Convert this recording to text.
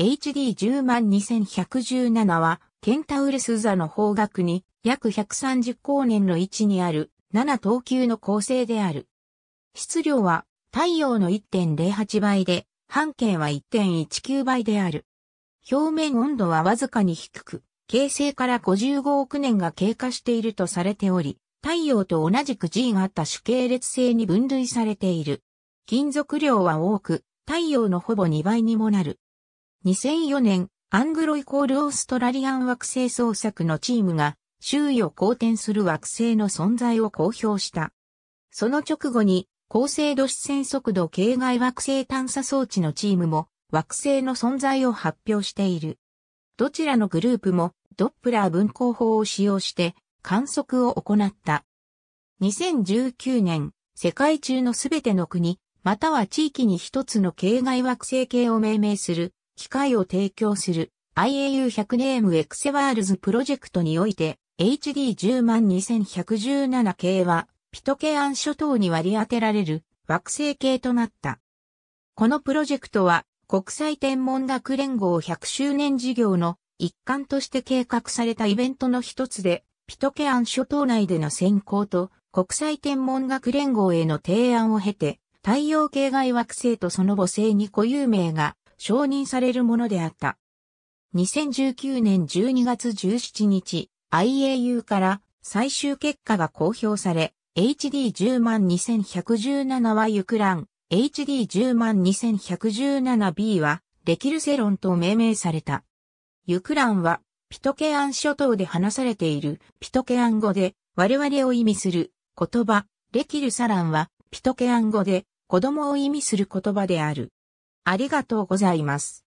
HD10 2117は、ケンタウルス座の方角に約130光年の位置にある7等級の構成である。質量は太陽の1.08倍で、半径は1.19倍である。表面温度はわずかに低く、形成から55億年が経過しているとされており、太陽と同じく G があった主系列性に分類されている。金属量は多く、太陽のほぼ2倍にもなる。2004年、アングロイコールオーストラリアン惑星捜索のチームが、周囲を公転する惑星の存在を公表した。その直後に、高精度視線速度系外惑星探査装置のチームも、惑星の存在を発表している。どちらのグループも、ドップラー分光法を使用して、観測を行った。2019年、世界中のすべての国、または地域に一つの系外惑星系を命名する機械を提供する IAU100 ネームエクセワールズプロジェクトにおいて HD102117 系はピトケアン諸島に割り当てられる惑星系となった。このプロジェクトは国際天文学連合100周年事業の一環として計画されたイベントの一つで、ピトケアン諸島内での選考と国際天文学連合への提案を経て、太陽系外惑星とその母星に固有名が承認されるものであった。2019年12月17日、IAU から最終結果が公表され、HD102117 はユクラン、HD102117B はレキルセロンと命名された。ユクランはピトケアン諸島で話されているピトケアン語で我々を意味する言葉、レキルサランはピトケアン語で子供を意味する言葉である。ありがとうございます。